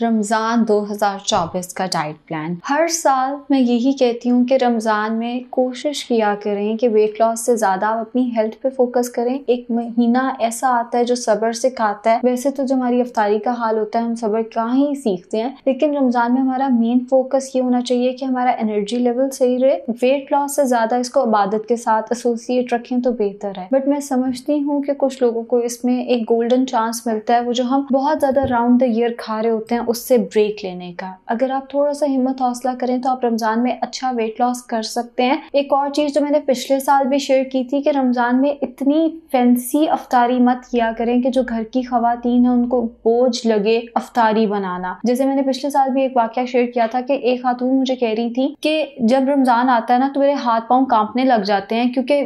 रमज़ान 2024 का diet plan हर साल मैं यही कहती हूँ कि रमज़ान में कोशिश किया करें कि वेट लॉस से ज़्यादा आप अपनी हेल्थ पे फोकस करें एक महीना ऐसा आता है जो सबर से खाता है वैसे तो जो हमारी अफ्तारी का हाल होता है हम सबर का ही सीखते हैं लेकिन रमज़ान में हमारा मेन फोकस ये होना चाहिए कि हमारा एनर्जी लेवल सही रहे वेट लॉस से ज़्यादा इसको इबादत के साथ एसोसिएट रखें तो बेहतर है बट मैं समझती हूँ कि कुछ लोगों को इसमें एक गोल्डन चांस मिलता है वो जो हम बहुत ज़्यादा राउंड द ईयर खा रहे होते हैं उससे ब्रेक लेने का अगर आप थोड़ा सा हिम्मत हौसला करें तो आप रमज़ान में अच्छा वेट लॉस कर सकते हैं एक और चीज़ जो मैंने पिछले साल भी शेयर की थी कि रमज़ान में इतनी फैंसी अफतारी मत किया करें कि जो घर की खातन है उनको बोझ लगे अफतारी बनाना जैसे मैंने पिछले साल भी एक वाक्य शेयर किया था कि एक खातून मुझे कह रही थी कि जब रमज़ान आता है ना तो मेरे हाथ पाँव कांपने लग जाते हैं क्योंकि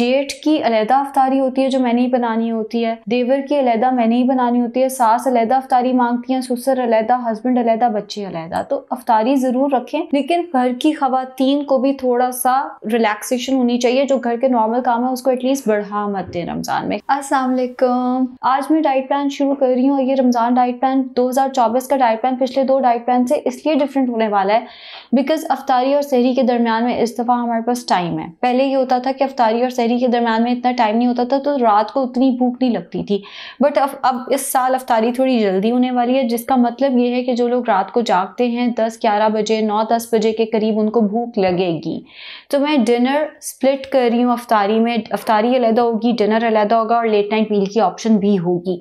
जेठ की अलहदा अफतारी होती है जो मैंने ही बनानी होती है देवर की अलहदा मैंने ही बनानी होती है सास अलहदा अफतारी मांगती है सुसर अलहदा हस्बैंड अलहदा बच्चे अलहदा तो अफतारी ज़रूर रखें लेकिन घर की खातन को भी थोड़ा सा रिलैक्सेशन होनी चाहिए जो घर के नॉर्मल काम है उसको एटलीस्ट बढ़ा मत दें रमज़ान में असलम आज मैं डाइट प्लान शुरू कर रही हूँ और ये रमज़ान डाइट प्लान दो का डाइट प्लान पिछले दो डाइट प्लान से इसलिए डिफरेंट होने वाला है बिकॉज अफतारी और शहरी के दरमियान में इस दफ़ा हमारे पास टाइम है पहले ये होता था कि अफतारी और शहरी के दरमियान में इतना टाइम नहीं होता था तो रात को उतनी भूख नहीं लगती थी बट अब, इस साल अफतारी थोड़ी जल्दी होने वाली है जिसका मतलब मतलब ये है कि जो लोग रात को जागते हैं दस ग्यारह बजे नौ दस बजे के करीब उनको भूख लगेगी तो मैं डिनर स्प्लिट कर रही हूँ अफ्तारी में अफ्तारी अलहदा होगी डिनर अलहदा होगा और लेट नाइट मील की ऑप्शन भी होगी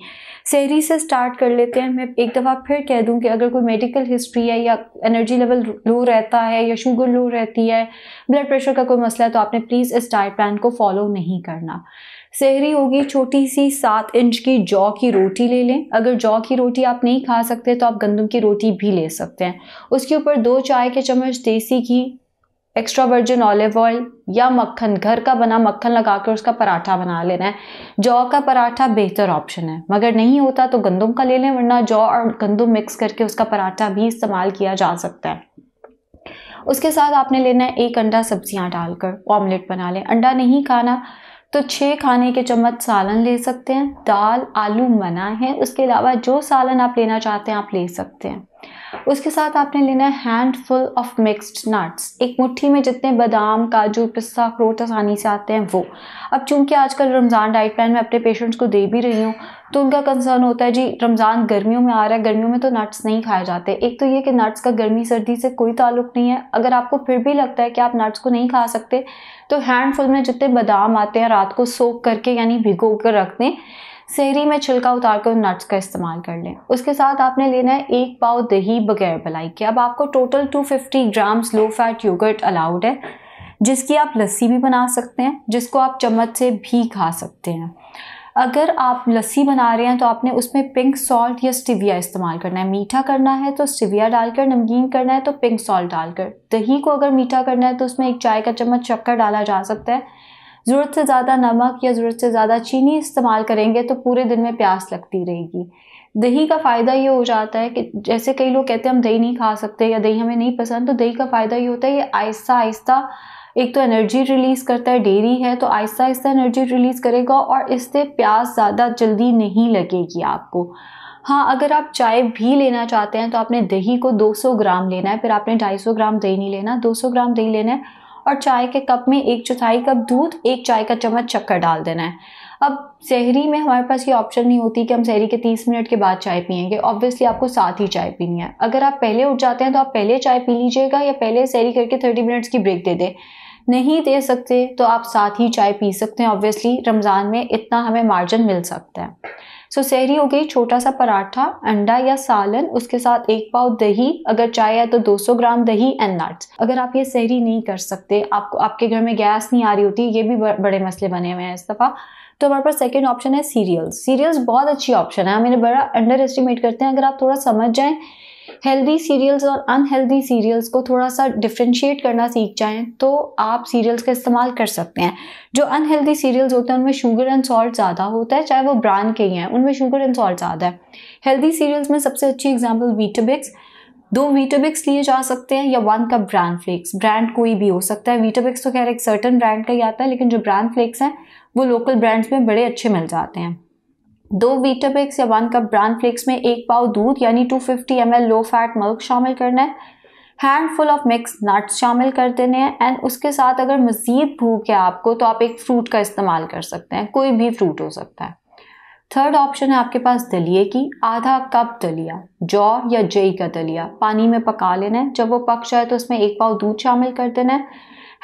सहरी से स्टार्ट कर लेते हैं मैं एक दफ़ा फिर कह दूँ कि अगर कोई मेडिकल हिस्ट्री है या एनर्जी लेवल लो रहता है या शुगर लो रहती है ब्लड प्रेशर का कोई मसला है तो आपने प्लीज़ इस डाइट प्लान को फॉलो नहीं करना सहरी होगी छोटी सी सात इंच की जौ की रोटी ले लें अगर जौ की रोटी आप नहीं खा सकते तो आप गंदम की रोटी भी ले सकते हैं उसके ऊपर दो चाय के चम्मच desi ghee extra virgin olive oil या मक्खन घर का बना मक्खन लगा कर उसका पराठा बना लेना है जौ का पराठा बेहतर ऑप्शन है मगर नहीं होता तो गंदम का ले लें वरना जौ और गंदम मिक्स करके उसका पराठा भी इस्तेमाल किया जा सकता है उसके साथ आपने लेना है एक अंडा सब्जियां डालकर ऑमलेट बना लें अंडा नहीं खाना तो छः खाने के चम्मच सालन ले सकते हैं दाल आलू मना है उसके अलावा जो सालन आप लेना चाहते हैं आप ले सकते हैं उसके साथ आपने लेना है हैंडफुल ऑफ मिक्स्ड नट्स एक मुट्ठी में जितने बादाम काजू पिस्ता अखरोट आसानी से आते हैं वो अब चूंकि आजकल रमज़ान डाइट प्लान में अपने पेशेंट्स को दे भी रही हूँ तो उनका कंसर्न होता है जी रमज़ान गर्मियों में आ रहा है गर्मियों में तो नट्स नहीं खाए जाते एक तो ये कि नट्स का गर्मी सर्दी से कोई ताल्लुक नहीं है अगर आपको फिर भी लगता है कि आप नट्स को नहीं खा सकते तो हैंडफुल में जितने बादाम आते हैं रात को सोख करके यानी भिगो कर रख दें सहरी में छिलका उतार कर नट्स का इस्तेमाल कर लें उसके साथ आपने लेना है एक पाव दही बगैर बलाई के अब आपको total 250 grams low fat yogurt allowed है जिसकी आप लस्सी भी बना सकते हैं जिसको आप चम्मच से भी खा सकते हैं अगर आप लस्सी बना रहे हैं तो आपने उसमें पिंक सॉल्ट या स्टिविया इस्तेमाल करना है मीठा करना है तो स्टिविया डालकर नमकीन करना है तो पिंक सॉल्ट डालकर दही को अगर मीठा करना है तो उसमें एक चाय का चम्मच शक्कर डाला जा सकता है ज़रूरत से ज़्यादा नमक या ज़रूरत से ज़्यादा चीनी इस्तेमाल करेंगे तो पूरे दिन में प्यास लगती रहेगी दही का फ़ायदा ये हो जाता है कि जैसे कई लोग कहते हैं हम दही नहीं खा सकते या दही हमें नहीं पसंद तो दही का फ़ायदा ये होता है ये आहिस्ता आहिस्ता एक तो एनर्जी रिलीज़ करता है डेरी है तो आहिस्ता आहिस्ता एनर्जी रिलीज़ करेगा और इससे प्यास ज़्यादा जल्दी नहीं लगेगी आपको हाँ अगर आप चाय भी लेना चाहते हैं तो आपने दही को 200 ग्राम लेना है फिर आपने 250 ग्राम दही नहीं लेना 200 ग्राम दही लेना है और चाय के कप में एक चौथाई कप दूध एक चाय का चम्मच चक्कर डाल देना है अब शहरी में हमारे पास ये ऑप्शन नहीं होती कि हम शहरी के तीस मिनट के बाद चाय पियेंगे ऑब्वियसली आपको साथ ही चाय पीनी है अगर आप पहले उठ जाते हैं तो आप पहले चाय पी लीजिएगा या पहले शहरी करके थर्टी मिनट्स की ब्रेक दे दें नहीं दे सकते तो आप साथ ही चाय पी सकते हैं ऑब्वियसली रमज़ान में इतना हमें मार्जिन मिल सकता है सो शहरी सहरी हो गई छोटा सा पराठा अंडा या सालन उसके साथ एक पाव दही अगर चाय है तो 200 ग्राम दही एंड नट्स अगर आप ये सहरी नहीं कर सकते आपको आपके घर में गैस नहीं आ रही होती ये भी बड़े मसले बने हुए हैं इस दफ़ा तो हमारे पास सेकेंड ऑप्शन है सीरियल्स सीरियल्स बहुत अच्छी ऑप्शन है हम इन्हें बड़ा अंडर एस्टिमेट करते हैं अगर आप थोड़ा समझ जाएँ हेल्दी सीरियल्स और अनहेल्दी सीरियल्स को थोड़ा सा डिफ्रेंशिएट करना सीख जाएँ तो आप सीरियल्स का इस्तेमाल कर सकते हैं जो अनहेल्दी सीरियल्स होते हैं उनमें शुगर एंड सॉल्ट ज़्यादा होता है चाहे वो ब्रांड के ही हैं उनमें शुगर एंड सॉल्ट ज़्यादा है हेल्दी सीरियल्स में सबसे अच्छी एग्जाम्पल वीटोबिक्स दो वीटोबिक्स लिए जा सकते हैं या one cup brand flakes brand कोई भी हो सकता है वीटोबिक्स तो खैर एक सर्टन ब्रांड का ही आता है लेकिन जो ब्रांड फ्लेक्स हैं वो लोकल ब्रांड्स में बड़े अच्छे मिल जाते हैं दो वीटाबिक्स या वन कप ब्रांड फ्लेक्स में एक पाव दूध यानी 250 fifty M low fat milk शामिल करना है हैंडफुल ऑफ मिक्स नट्स शामिल कर देने हैं एंड उसके साथ अगर मज़ीद भूख है आपको तो आप एक फ्रूट का इस्तेमाल कर सकते हैं कोई भी फ्रूट हो सकता है थर्ड ऑप्शन है आपके पास दलिए की आधा कप दलिया जौ या जई का दलिया पानी में पका लेना है जब वो पक जाए तो उसमें एक पाव दूध शामिल कर देना है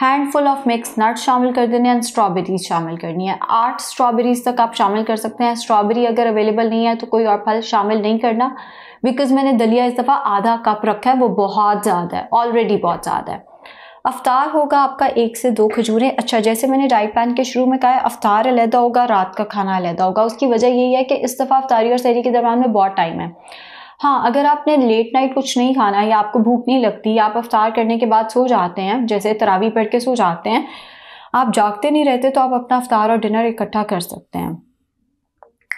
हैंडफुल ऑफ मिक्स नट्स शामिल कर देने एंड स्ट्रॉबेरीज शामिल करनी है आठ स्ट्रॉबेरीज तक आप शामिल कर सकते हैं स्ट्रॉबेरी अगर अवेलेबल नहीं है तो कोई और फल शामिल नहीं करना बिकॉज मैंने दलिया इस दफ़ा आधा कप रखा है वो बहुत ज़्यादा है ऑलरेडी बहुत ज़्यादा है अफ्तार होगा आपका एक से दो खजूरें अच्छा जैसे मैंने डाइट प्लान के शुरू में कहा है अफ्तार अलहदा होगा रात का खाना अलहदा होगा उसकी वजह यही है कि इस दफ़ा अफ्तारी और शहरी के दरमियान में बहुत टाइम है हाँ अगर आपने लेट नाइट कुछ नहीं खाना है या आपको भूख नहीं लगती आप अफ्तार करने के बाद सो जाते हैं जैसे तरावी पढ़ के सो जाते हैं आप जागते नहीं रहते तो आप अपना अफ्तार और डिनर इकट्ठा कर सकते हैं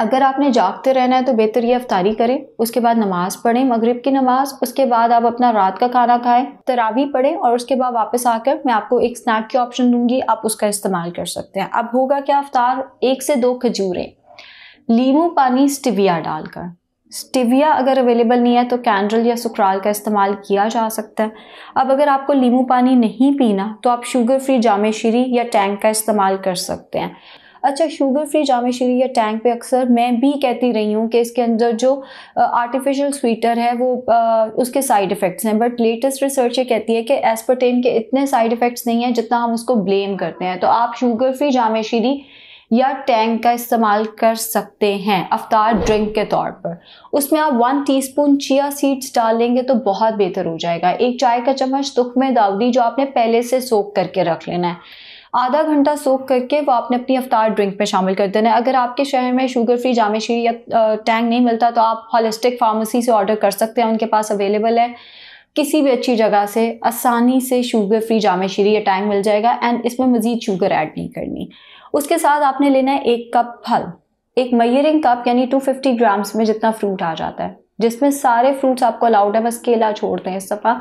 अगर आपने जागते रहना है तो बेहतर ये अफ्तारी करें उसके बाद नमाज पढ़ें मगरिब की नमाज उसके बाद आप अपना रात का खाना खाएं तरावी पढ़ें और उसके बाद वापस आकर मैं आपको एक स्नैक की ऑप्शन दूंगी आप उसका इस्तेमाल कर सकते हैं अब होगा क्या अफ्तार एक से दो खजूरें लीमू पानी स्टिविया डालकर स्टिविया अगर अवेलेबल नहीं है तो कैंड्रल या सुक्राल का इस्तेमाल किया जा सकता है अब अगर आपको लीमू पानी नहीं पीना तो आप शुगर फ्री श्री या टैंक का इस्तेमाल कर सकते हैं अच्छा शुगर फ्री श्री या टैंक पे अक्सर मैं भी कहती रही हूँ कि इसके अंदर जो आर्टिफिशियल स्वीटर है वो आ, उसके साइड इफ़ेक्ट्स हैं बट लेटेस्ट रिसर्च ये कहती है कि एस्पर्टेन के इतने साइड इफ़ेक्ट्स नहीं हैं जितना हम उसको ब्लेम करते हैं तो आप शुगर फ्री श्री या टैंक का इस्तेमाल कर सकते हैं अफ्तार ड्रिंक के तौर पर उसमें आप वन टीस्पून चिया सीड्स डाल लेंगे तो बहुत बेहतर हो जाएगा एक चाय का चम्मच तुख में दाऊदी जो आपने पहले से सोख करके रख लेना है आधा घंटा सोख करके वो आपने अपनी अफ्तार ड्रिंक में शामिल कर देना है अगर आपके शहर में शुगर फ्री जाम शीर या टैंक नहीं मिलता तो आप हॉलिस्टिक फार्मेसी से ऑर्डर कर सकते हैं उनके पास अवेलेबल है किसी भी अच्छी जगह से आसानी से शुगर फ्री जाम शीरी या टैंक मिल जाएगा एंड इसमें मज़ीद शुगर ऐड नहीं करनी उसके साथ आपने लेना है एक कप फल एक मयरिंग कप यानी 250 ग्राम्स में जितना फ्रूट आ जाता है जिसमें सारे फ्रूट्स आपको अलाउड है बस केला छोड़ते हैं इस दफ़ा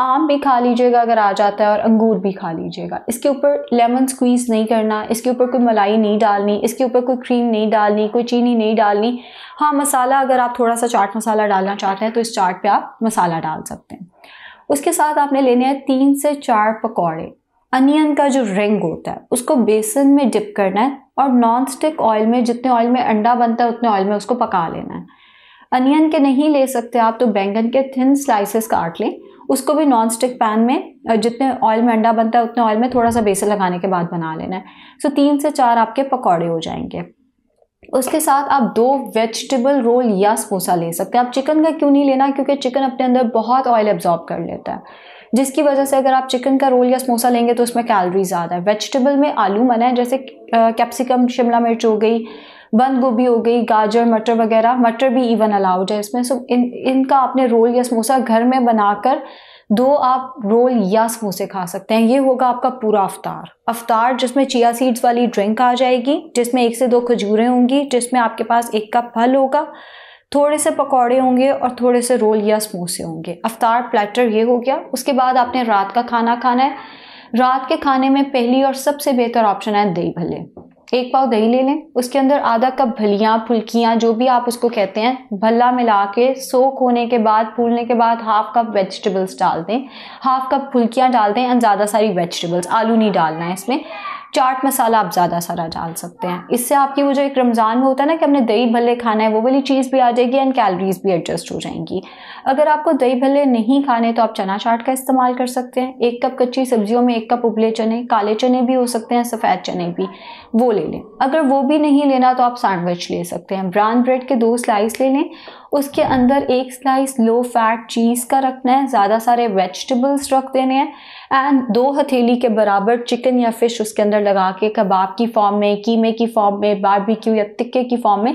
आम भी खा लीजिएगा अगर आ जाता है और अंगूर भी खा लीजिएगा इसके ऊपर लेमन स्क्वीज़ नहीं करना इसके ऊपर कोई मलाई नहीं डालनी इसके ऊपर कोई क्रीम नहीं डालनी कोई चीनी नहीं डालनी हाँ मसाला अगर आप थोड़ा सा चाट मसाला डालना चाहते हैं तो इस चाट पे आप मसाला डाल सकते हैं उसके साथ आपने लेने हैं तीन से चार पकौड़े अनियन का जो रिंग होता है उसको बेसन में डिप करना है और नॉन स्टिक ऑयल में जितने ऑयल में अंडा बनता है उतने ऑयल में उसको पका लेना है अनियन के नहीं ले सकते आप तो बैंगन के थिन स्लाइसेस काट लें उसको भी नॉन स्टिक पैन में जितने ऑयल में अंडा बनता है उतने ऑयल में थोड़ा सा बेसन लगाने के बाद बना लेना है सो तीन से चार आपके पकौड़े हो जाएंगे उसके साथ आप दो वेजिटेबल रोल या समोसा ले सकते हैं आप चिकन का क्यों नहीं लेना क्योंकि चिकन अपने अंदर बहुत ऑयल एब्जॉर्ब कर लेता है जिसकी वजह से अगर आप चिकन का रोल या समोसा लेंगे तो उसमें कैलोरी ज़्यादा है वेजिटेबल में आलू मना है जैसे कैप्सिकम शिमला मिर्च हो गई बंद गोभी हो गई गाजर मटर वगैरह मटर भी इवन अलाउड है इसमें सो इन इनका आपने रोल या समोसा घर में बनाकर दो आप रोल या समोसे खा सकते हैं ये होगा आपका पूरा अवतार अवतार जिसमें चिया सीड्स वाली ड्रिंक आ जाएगी जिसमें एक से दो खजूरें होंगी जिसमें आपके पास एक कप फल होगा थोड़े से पकौड़े होंगे और थोड़े से रोल या समोसे होंगे अफ्तार प्लेटर ये हो गया उसके बाद आपने रात का खाना खाना है रात के खाने में पहली और सबसे बेहतर ऑप्शन है दही भले एक पाव दही ले लें उसके अंदर आधा कप भलियाँ फुल्कियाँ जो भी आप उसको कहते हैं भल्ला मिला के सोख होने के बाद फूलने के बाद हाफ कप वेजिटेबल्स डाल दें हाफ कप फुल्कियाँ डाल दें एंड ज़्यादा सारी वेजिटेबल्स आलू नहीं डालना है इसमें चाट मसाला आप ज़्यादा सारा डाल सकते हैं इससे आपकी वो जो एक रमज़ान में होता है ना कि हमने दही भल्ले खाना है वो वाली चीज़ भी आ जाएगी एंड कैलोरीज भी एडजस्ट हो जाएंगी अगर आपको दही भल्ले नहीं खाने तो आप चना चाट का इस्तेमाल कर सकते हैं एक कप कच्ची सब्जियों में एक कप उबले चने काले चने भी हो सकते हैं सफ़ेद चने भी वो ले लें अगर वो भी नहीं लेना तो आप सैंडविच ले सकते हैं ब्राउन ब्रेड के दो स्लाइस ले लें उसके अंदर एक स्लाइस लो फैट चीज़ का रखना है ज़्यादा सारे वेजिटेबल्स रख देने हैं एंड दो हथेली के बराबर चिकन या फिश उसके अंदर लगा के कबाब की फॉर्म में कीमे की फॉर्म में बारबेक्यू या तिक्के की फॉर्म में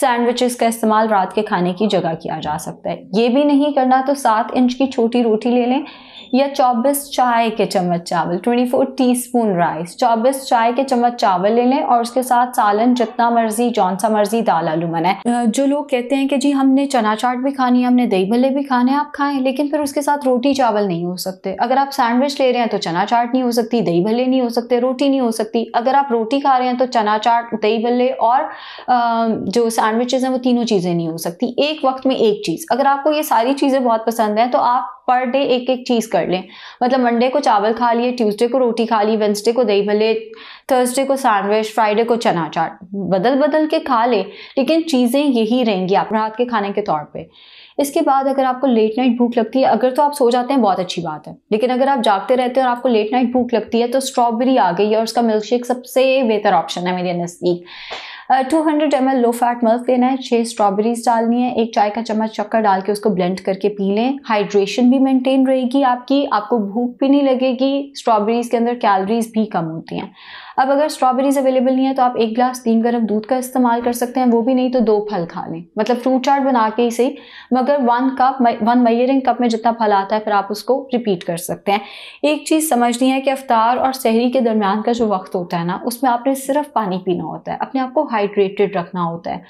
सैंडविचेस का इस्तेमाल रात के खाने की जगह किया जा सकता है ये भी नहीं करना तो सात इंच की छोटी रोटी ले लें या चौबीस चाय के चम्मच चावल 24 टीस्पून राइस चौबीस चाय के चम्मच चावल ले लें और उसके साथ सालन जितना मर्जी जौन सा मर्जी दाल आलू बनाए जो लोग कहते हैं कि जी हमने चना चाट भी खानी है हमने दही भल्ले भी खाने हैं आप खाएं लेकिन फिर उसके साथ रोटी चावल नहीं हो सकते अगर आप सैंडविच ले रहे हैं तो चना चाट नहीं हो सकती दही भल्ले नहीं हो सकते रोटी नहीं हो सकती अगर आप रोटी खा रहे हैं तो चना चाट दही भल्ले और जो सैंडविचेज़ हैं वो तीनों चीज़ें नहीं हो सकती एक वक्त में एक चीज़ अगर आपको ये सारी चीज़ें बहुत पसंद हैं तो आप पर डे एक एक चीज़ कर लें मतलब मंडे को चावल खा लिए ट्यूसडे को रोटी खा ली वेंसडे को दही भले थर्सडे को सैंडविच फ्राइडे को चना चाट बदल बदल के खा लें लेकिन चीज़ें यही रहेंगी आप रात के खाने के तौर पर इसके बाद अगर आपको लेट नाइट भूख लगती है अगर तो आप सो जाते हैं बहुत अच्छी बात है लेकिन अगर आप जागते रहते हैं और आपको लेट नाइट भूख लगती है तो स्ट्रॉबेरी आ गई है और उसका मिल्क शेक सबसे बेहतर ऑप्शन है मेरे नज़दीक two hundred M L low fat milk लेना है छः स्ट्रॉबेरीज डालनी है एक चाय का चम्मच शक्कर डाल के उसको ब्लेंड करके पी लें हाइड्रेशन भी मेंटेन रहेगी आपकी आपको भूख भी नहीं लगेगी स्ट्रॉबेरीज के अंदर कैलोरीज भी कम होती हैं अब अगर स्ट्रॉबेरीज अवेलेबल नहीं है तो आप एक ग्लास तीन गर्म दूध का इस्तेमाल कर सकते हैं वो भी नहीं तो दो फल खा लें मतलब फ्रूट चाट बना के ही सही मगर one cup one measuring cup में जितना फल आता है फिर आप उसको रिपीट कर सकते हैं एक चीज़ समझनी है कि अफ्तार और शहरी के दरमियान का जो वक्त होता है ना उसमें आपने सिर्फ पानी पीना होता है अपने आप को हाइड्रेटेड रखना होता है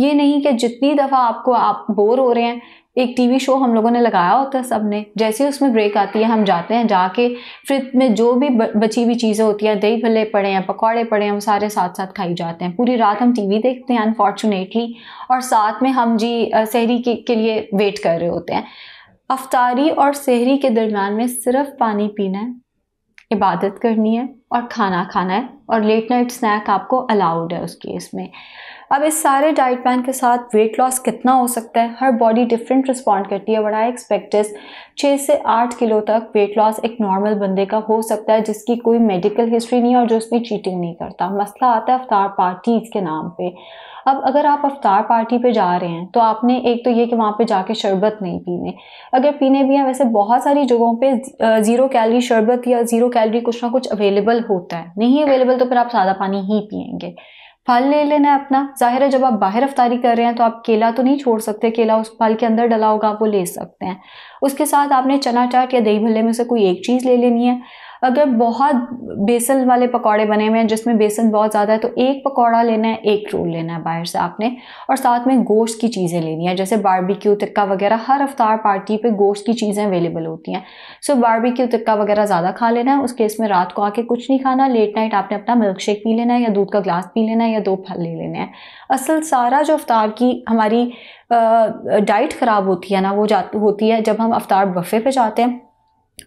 ये नहीं कि जितनी दफ़ा आपको आप बोर हो रहे हैं एक टीवी शो हम लोगों ने लगाया होता है सब ने जैसे ही उसमें ब्रेक आती है हम जाते हैं जाके फ्रिज में जो भी बची हुई चीज़ें होती हैं दही भले पड़े हैं पकौड़े पड़े हैं हम सारे साथ साथ खाई जाते हैं पूरी रात हम टीवी देखते हैं अनफॉर्चुनेटली और साथ में हम जी शहरी के, के लिए वेट कर रहे होते हैं अफतारी और शहरी के दरमियान में सिर्फ पानी पीना है इबादत करनी है और खाना खाना है और लेट नाइट स्नैक आपको अलाउड है उस केस में अब इस सारे डाइट प्लान के साथ वेट लॉस कितना हो सकता है हर बॉडी डिफरेंट रिस्पॉन्ड करती है बट आई एक्सपेक्ट इस छः से आठ किलो तक वेट लॉस एक नॉर्मल बंदे का हो सकता है जिसकी कोई मेडिकल हिस्ट्री नहीं है और जो उसमें चीटिंग नहीं करता मसला आता है अवतार पार्टीज़ के नाम पर अब अगर आप अवतार पार्टी पे जा रहे हैं तो आपने एक तो ये कि वहाँ पे जाके शरबत नहीं पीने अगर पीने भी हैं वैसे बहुत सारी जगहों पे ज़ीरो कैलरी शरबत या ज़ीरो कैलरी कुछ ना कुछ अवेलेबल होता है नहीं अवेलेबल तो फिर आप सादा पानी ही पियेंगे फल ले लेना है अपना जाहिर है जब आप बाहर रफ्तारी कर रहे हैं तो आप केला तो नहीं छोड़ सकते केला उस फल के अंदर डला होगा आप वो ले सकते हैं उसके साथ आपने चना चाट या दही भल्ले में से कोई एक चीज़ ले लेनी है अगर बहुत बेसन वाले पकौड़े बने हुए हैं जिसमें बेसन बहुत ज़्यादा है तो एक पकौड़ा लेना है एक रोल लेना है बाहर से आपने और साथ में गोश्त की चीज़ें लेनी है जैसे बारबेक्यू तिक्का वगैरह हर अफ्तार पार्टी पे गोश्त की चीज़ें अवेलेबल होती हैं सो बारबेक्यू तिक्का वगैरह ज़्यादा खा लेना है उस केस में रात को आके कुछ नहीं खाना लेट नाइट आपने अपना मिल्क शेक पी लेना है या दूध का ग्लास पी लेना है या दो फल ले लेने हैं असल सारा जो अफ्तार की हमारी डाइट ख़राब होती है ना वो जा होती है जब हम अफ्तार बफे पे जाते हैं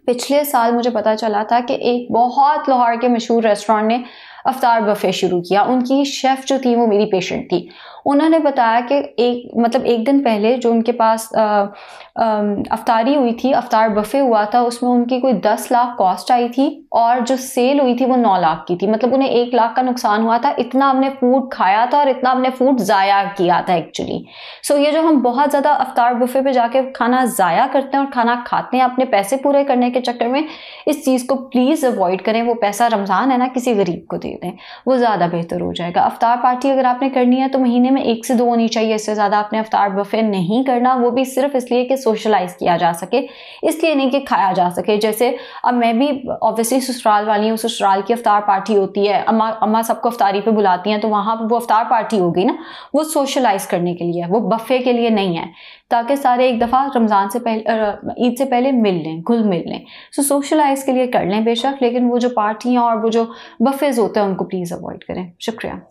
पिछले साल मुझे पता चला था कि एक बहुत लाहौर के मशहूर रेस्टोरेंट ने अवतार बफ़े शुरू किया उनकी शेफ़ जो थी वो मेरी पेशेंट थी उन्होंने बताया कि एक मतलब एक दिन पहले जो उनके पास अफतारी हुई थी अफतार बफे हुआ था उसमें उनकी कोई दस लाख कॉस्ट आई थी और जो सेल हुई थी वो नौ लाख की थी मतलब उन्हें एक लाख का नुकसान हुआ था इतना हमने फूड खाया था और इतना हमने फूड ज़ाया किया था एक्चुअली सो so, ये जो हम बहुत ज़्यादा अफतार बुफे पे जाके खाना ज़ाया करते हैं और खाना खाते हैं अपने पैसे पूरे करने के चक्कर में इस चीज़ को प्लीज़ अवॉइड करें वो पैसा रमज़ान है ना किसी गरीब को दे दें वो ज़्यादा बेहतर हो जाएगा अफतार पार्टी अगर आपने करनी है तो महीने में में एक से दो होनी चाहिए इससे ज़्यादा आपने अफ्तार बफे नहीं करना वो भी सिर्फ इसलिए कि सोशलाइज़ किया जा सके इसलिए नहीं कि खाया जा सके जैसे अब मैं भी ऑब्वियसली ससुराल वाली हूँ ससुराल की अफ्तार पार्टी होती है अम्मा अम्मा सबको अफ्तारी पर बुलाती हैं तो वहाँ पर वो अफ्तार पार्टी होगी ना वो सोशलाइज़ करने के लिए है वो बफे के लिए नहीं है ताकि सारे एक दफ़ा रमज़ान से पहले ईद से पहले मिल लें घुल मिल लें सो सोशलाइज़ के लिए कर लें बेशक लेकिन वो जो पार्टियाँ और वो जो बफेज़ होते हैं उनको प्लीज़ अवॉइड करें शुक्रिया